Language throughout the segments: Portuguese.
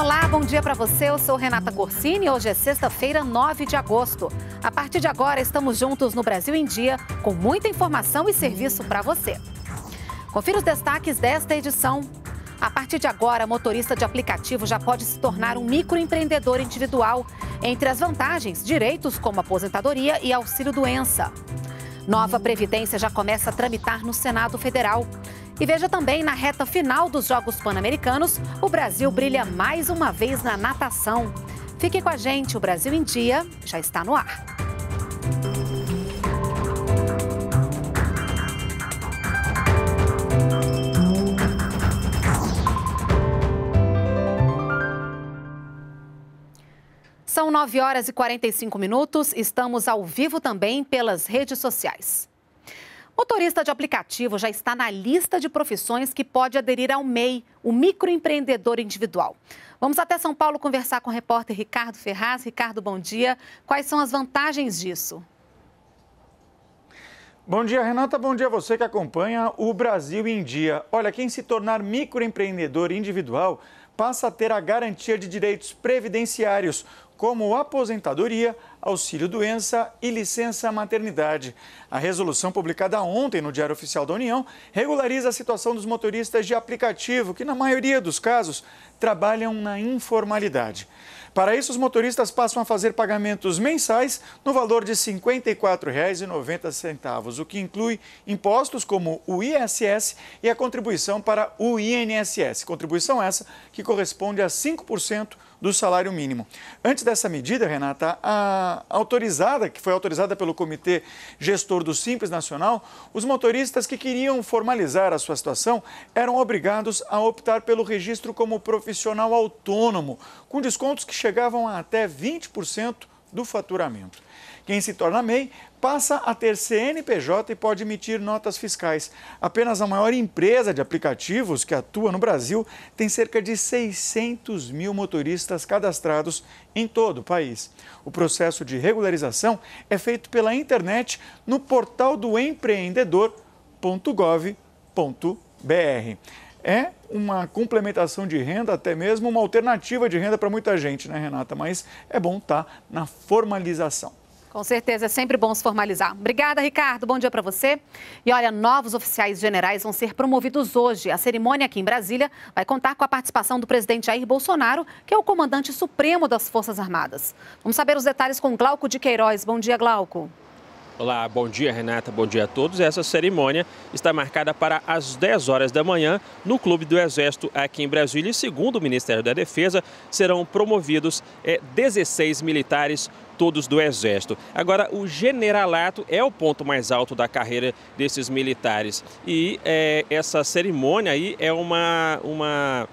Olá, bom dia para você. Eu sou Renata Corsini e hoje é sexta-feira, 9 de agosto. A partir de agora, estamos juntos no Brasil em Dia com muita informação e serviço para você. Confira os destaques desta edição. A partir de agora, motorista de aplicativo já pode se tornar um microempreendedor individual. Entre as vantagens, direitos como aposentadoria e auxílio-doença. Nova Previdência já começa a tramitar no Senado Federal. E veja também, na reta final dos Jogos Pan-Americanos, o Brasil brilha mais uma vez na natação. Fique com a gente, o Brasil em Dia já está no ar. São 9 horas e 45 minutos. Estamos ao vivo também pelas redes sociais. Motorista de aplicativo já está na lista de profissões que pode aderir ao MEI, o microempreendedor individual. Vamos até São Paulo conversar com o repórter Ricardo Ferraz. Ricardo, bom dia. Quais são as vantagens disso? Bom dia, Renata. Bom dia a você que acompanha o Brasil em Dia. Olha, quem se tornar microempreendedor individual passa a ter a garantia de direitos previdenciários, como aposentadoria, auxílio-doença e licença-maternidade. A resolução publicada ontem no Diário Oficial da União regulariza a situação dos motoristas de aplicativo, que, na maioria dos casos, trabalham na informalidade. Para isso, os motoristas passam a fazer pagamentos mensais no valor de R$ 54,90, o que inclui impostos como o ISS e a contribuição para o INSS, contribuição essa que corresponde a 5% do salário mínimo. Antes dessa medida, Renata, a autorizada, que foi autorizada pelo Comitê Gestor do Simples Nacional, os motoristas que queriam formalizar a sua situação eram obrigados a optar pelo registro como profissional autônomo, com descontos que chegavam a até 20% do faturamento. Quem se torna MEI passa a ter CNPJ e pode emitir notas fiscais. Apenas a maior empresa de aplicativos que atua no Brasil tem cerca de 600 mil motoristas cadastrados em todo o país. O processo de regularização é feito pela internet no portal do empreendedor.gov.br. É uma complementação de renda, até mesmo uma alternativa de renda para muita gente, né, Renata? Mas é bom estar tá na formalização. Com certeza, é sempre bom se formalizar. Obrigada, Ricardo. Bom dia para você. E olha, novos oficiais generais vão ser promovidos hoje. A cerimônia aqui em Brasília vai contar com a participação do presidente Jair Bolsonaro, que é o comandante supremo das Forças Armadas. Vamos saber os detalhes com Glauco de Queiroz. Bom dia, Glauco. Olá, bom dia Renata, bom dia a todos. Essa cerimônia está marcada para as 10 horas da manhã no Clube do Exército aqui em Brasília e, segundo o Ministério da Defesa, serão promovidos é, eh, 16 militares todos do Exército. Agora, o generalato é o ponto mais alto da carreira desses militares e é, essa cerimônia aí é uma, uma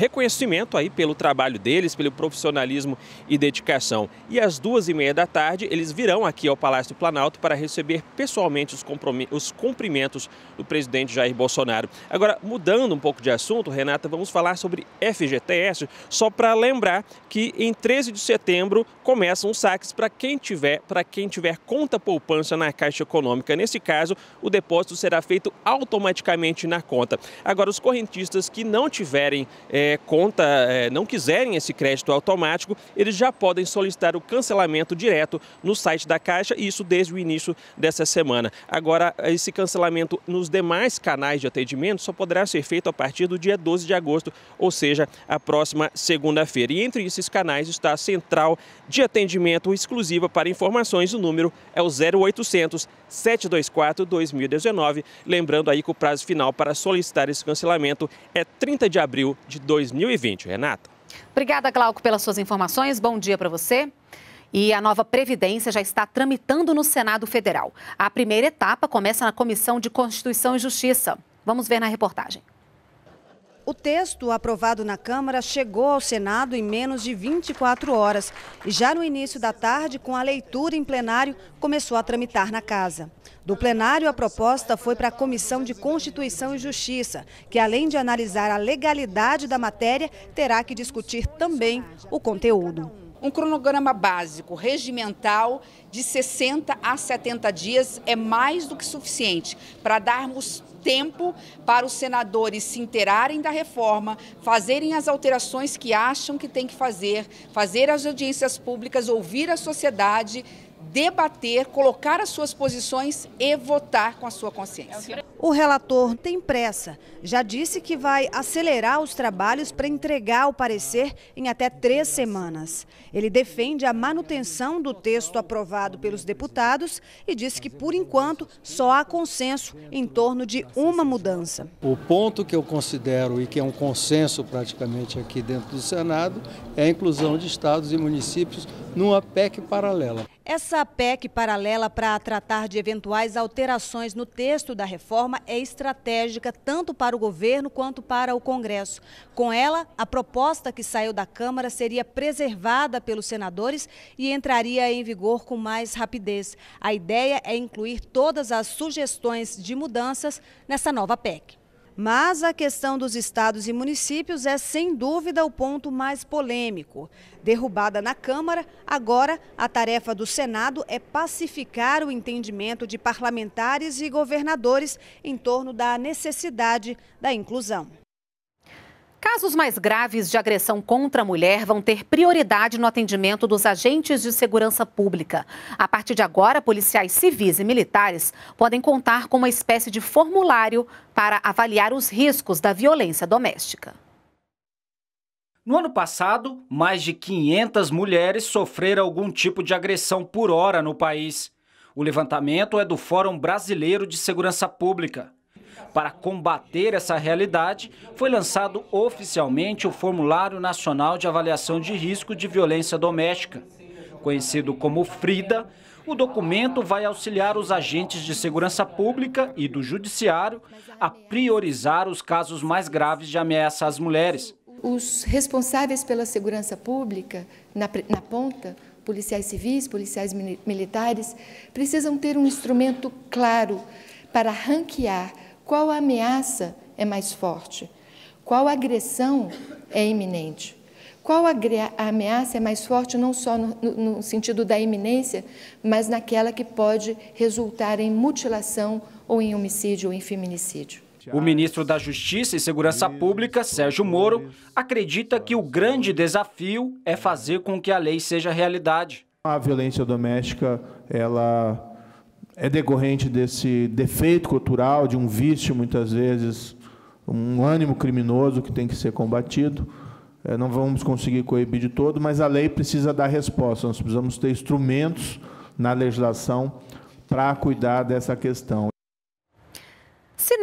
reconhecimento aí pelo trabalho deles, pelo profissionalismo e dedicação. E às duas e meia da tarde, eles virão aqui ao Palácio do Planalto para receber pessoalmente os, os cumprimentos do presidente Jair Bolsonaro. Agora, mudando um pouco de assunto, Renata, vamos falar sobre FGTS, só para lembrar que em 13 de setembro começam os saques para quem tiver, para quem tiver conta poupança na Caixa Econômica. Nesse caso, o depósito será feito automaticamente na conta. Agora, os correntistas que não tiverem é, é, conta é, não quiserem esse crédito automático, eles já podem solicitar o cancelamento direto no site da Caixa, e isso desde o início dessa semana. Agora, esse cancelamento nos demais canais de atendimento só poderá ser feito a partir do dia 12 de agosto, ou seja, a próxima segunda-feira. E entre esses canais está a Central de Atendimento Exclusiva para Informações. O número é o 0800 724 2019. Lembrando aí que o prazo final para solicitar esse cancelamento é 30 de abril de 2020. Renata. Obrigada, Glauco, pelas suas informações. Bom dia para você. E a nova Previdência já está tramitando no Senado Federal. A primeira etapa começa na Comissão de Constituição e Justiça. Vamos ver na reportagem. O texto aprovado na Câmara chegou ao Senado em menos de 24 horas e já no início da tarde, com a leitura em plenário, começou a tramitar na casa. Do plenário, a proposta foi para a Comissão de Constituição e Justiça, que além de analisar a legalidade da matéria, terá que discutir também o conteúdo. Um cronograma básico, regimental, de 60 a 70 dias é mais do que suficiente para darmos tempo para os senadores se inteirarem da reforma, fazerem as alterações que acham que tem que fazer, fazer as audiências públicas, ouvir a sociedade, debater, colocar as suas posições e votar com a sua consciência. O relator tem pressa. Já disse que vai acelerar os trabalhos para entregar o parecer em até três semanas. Ele defende a manutenção do texto aprovado pelos deputados e diz que, por enquanto, só há consenso em torno de uma mudança. O ponto que eu considero e que é um consenso praticamente aqui dentro do Senado é a inclusão de estados e municípios numa PEC paralela. Essa PEC paralela para tratar de eventuais alterações no texto da reforma é estratégica tanto para o governo quanto para o Congresso. Com ela, a proposta que saiu da Câmara seria preservada pelos senadores e entraria em vigor com mais rapidez. A ideia é incluir todas as sugestões de mudanças nessa nova PEC. Mas a questão dos estados e municípios é, sem dúvida, o ponto mais polêmico. Derrubada na Câmara, agora a tarefa do Senado é pacificar o entendimento de parlamentares e governadores em torno da necessidade da inclusão. Casos mais graves de agressão contra a mulher vão ter prioridade no atendimento dos agentes de segurança pública. A partir de agora, policiais civis e militares podem contar com uma espécie de formulário para avaliar os riscos da violência doméstica. No ano passado, mais de 500 mulheres sofreram algum tipo de agressão por hora no país. O levantamento é do Fórum Brasileiro de Segurança Pública. Para combater essa realidade, foi lançado oficialmente o Formulário Nacional de Avaliação de Risco de Violência Doméstica. Conhecido como FRIDA, o documento vai auxiliar os agentes de segurança pública e do judiciário a priorizar os casos mais graves de ameaça às mulheres. Os responsáveis pela segurança pública, na, na ponta, policiais civis, policiais militares, precisam ter um instrumento claro para ranquear qual ameaça é mais forte? Qual agressão é iminente? Qual ameaça é mais forte, não só no, no sentido da iminência, mas naquela que pode resultar em mutilação ou em homicídio ou em feminicídio? O ministro da Justiça e Segurança Pública, Sérgio Moro, acredita que o grande desafio é fazer com que a lei seja realidade. A violência doméstica, ela é decorrente desse defeito cultural, de um vício, muitas vezes, um ânimo criminoso que tem que ser combatido. É, não vamos conseguir coibir de todo, mas a lei precisa dar resposta. Nós precisamos ter instrumentos na legislação para cuidar dessa questão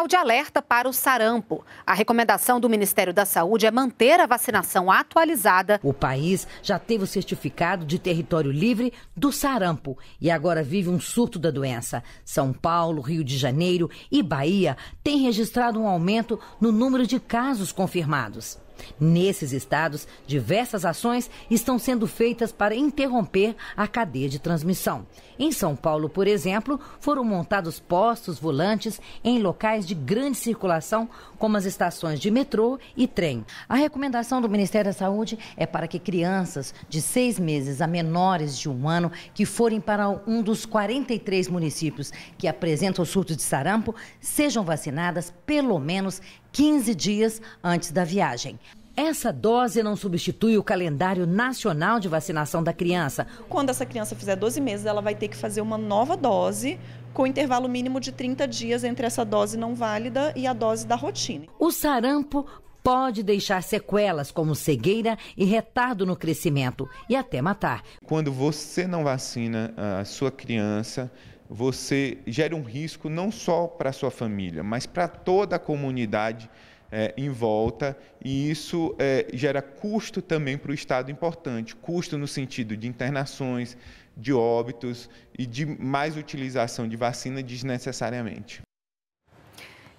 sinal de alerta para o sarampo. A recomendação do Ministério da Saúde é manter a vacinação atualizada. O país já teve o certificado de território livre do sarampo e agora vive um surto da doença. São Paulo, Rio de Janeiro e Bahia têm registrado um aumento no número de casos confirmados. Nesses estados, diversas ações estão sendo feitas para interromper a cadeia de transmissão. Em São Paulo, por exemplo, foram montados postos volantes em locais de grande circulação, como as estações de metrô e trem. A recomendação do Ministério da Saúde é para que crianças de seis meses a menores de um ano que forem para um dos 43 municípios que apresentam surto de sarampo sejam vacinadas pelo menos 15 dias antes da viagem. Essa dose não substitui o calendário nacional de vacinação da criança. Quando essa criança fizer 12 meses, ela vai ter que fazer uma nova dose com intervalo mínimo de 30 dias entre essa dose não válida e a dose da rotina. O sarampo pode deixar sequelas como cegueira e retardo no crescimento e até matar. Quando você não vacina ah, a sua criança, você gera um risco não só para a sua família, mas para toda a comunidade é, em volta, e isso é, gera custo também para o Estado importante custo no sentido de internações, de óbitos e de mais utilização de vacina desnecessariamente.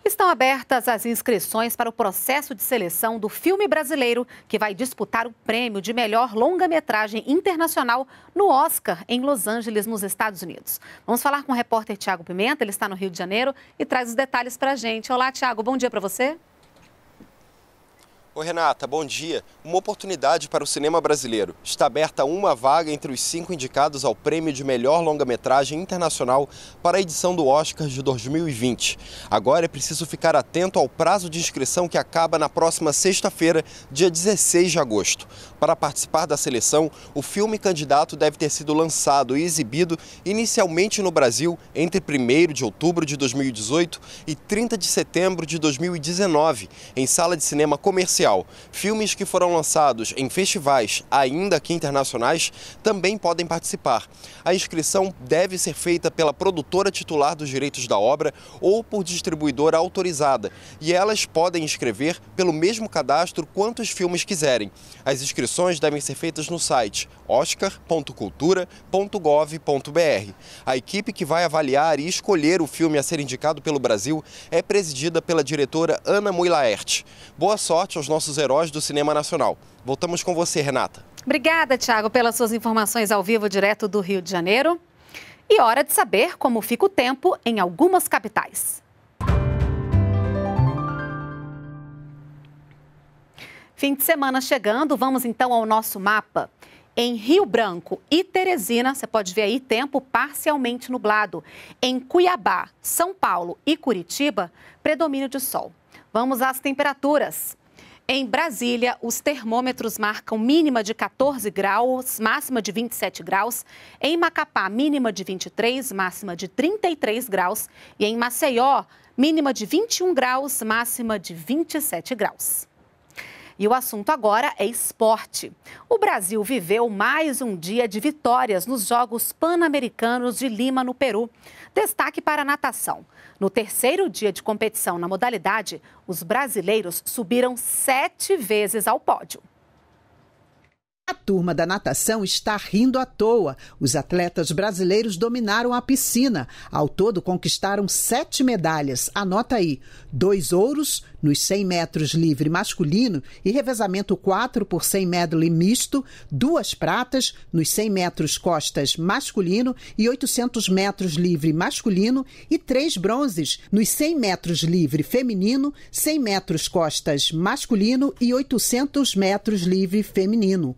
Estão abertas as inscrições para o processo de seleção do filme brasileiro que vai disputar o prêmio de melhor longa-metragem internacional no Oscar em Los Angeles, nos Estados Unidos. Vamos falar com o repórter Tiago Pimenta, ele está no Rio de Janeiro e traz os detalhes para a gente. Olá, Tiago, bom dia para você. Oi, Renata, bom dia. Uma oportunidade para o cinema brasileiro. Está aberta uma vaga entre os cinco indicados ao prêmio de melhor longa-metragem internacional para a edição do Oscar de 2020. Agora é preciso ficar atento ao prazo de inscrição que acaba na próxima sexta-feira, dia 16 de agosto. Para participar da seleção, o filme candidato deve ter sido lançado e exibido inicialmente no Brasil entre 1 de outubro de 2018 e 30 de setembro de 2019, em sala de cinema comercial comercial. Filmes que foram lançados em festivais, ainda que internacionais, também podem participar. A inscrição deve ser feita pela produtora titular dos direitos da obra ou por distribuidora autorizada, e elas podem inscrever pelo mesmo cadastro quantos filmes quiserem. As inscrições devem ser feitas no site oscar.cultura.gov.br. A equipe que vai avaliar e escolher o filme a ser indicado pelo Brasil é presidida pela diretora Ana Mui Laerte. Boa sorte aos nossos heróis do cinema nacional. Voltamos com você, Renata. Obrigada, Tiago, pelas suas informações ao vivo direto do Rio de Janeiro. E hora de saber como fica o tempo em algumas capitais. Fim de semana chegando, vamos então ao nosso mapa. Em Rio Branco e Teresina, você pode ver aí tempo parcialmente nublado. Em Cuiabá, São Paulo e Curitiba, predomínio de sol. Vamos às temperaturas. Em Brasília, os termômetros marcam mínima de 14 graus, máxima de 27 graus. Em Macapá, mínima de 23, máxima de 33 graus. E em Maceió, mínima de 21 graus, máxima de 27 graus. E o assunto agora é esporte. O Brasil viveu mais um dia de vitórias nos Jogos Pan-Americanos de Lima, no Peru. Destaque para a natação. No terceiro dia de competição na modalidade, os brasileiros subiram sete vezes ao pódio. A turma da natação está rindo à toa. Os atletas brasileiros dominaram a piscina. Ao todo, conquistaram sete medalhas. Anota aí: dois ouros nos 100 metros livre masculino e revezamento 4 por 100 medley misto, duas pratas nos 100 metros costas masculino e 800 metros livre masculino e três bronzes nos 100 metros livre feminino, 100 metros costas masculino e 800 metros livre feminino.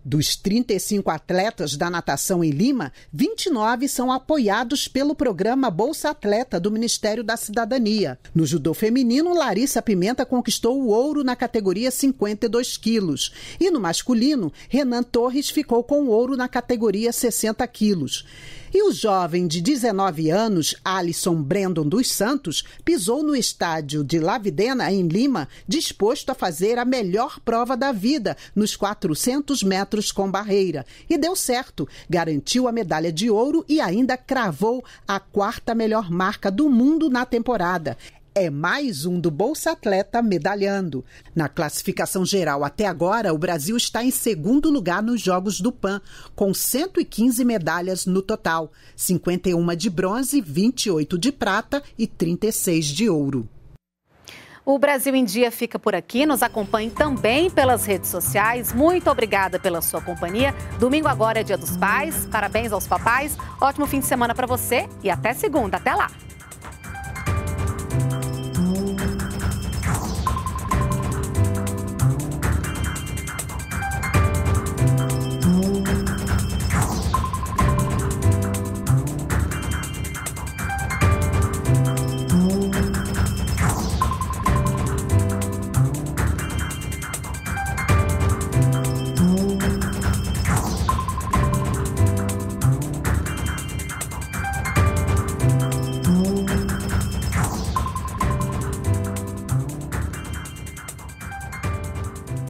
Dos 35 atletas da natação em Lima, 29 são apoiados pelo programa Bolsa Atleta do Ministério da Cidadania. No judô feminino, Larissa Pimenta conquistou o ouro na categoria 52 quilos. E no masculino, Renan Torres ficou com o ouro na categoria 60 quilos. E o jovem de 19 anos, Alisson Brandon dos Santos, pisou no estádio de Lavidena, em Lima, disposto a fazer a melhor prova da vida nos 400 metros metros com barreira. E deu certo, garantiu a medalha de ouro e ainda cravou a quarta melhor marca do mundo na temporada é mais um do Bolsa Atleta medalhando. Na classificação geral até agora, o Brasil está em segundo lugar nos Jogos do PAN, com 115 medalhas no total: 51 de bronze, 28 de prata e 36 de ouro. O Brasil em Dia fica por aqui. Nos acompanhe também pelas redes sociais. Muito obrigada pela sua companhia. Domingo agora é Dia dos Pais. Parabéns aos papais. Ótimo fim de semana para você e até segunda. Até lá.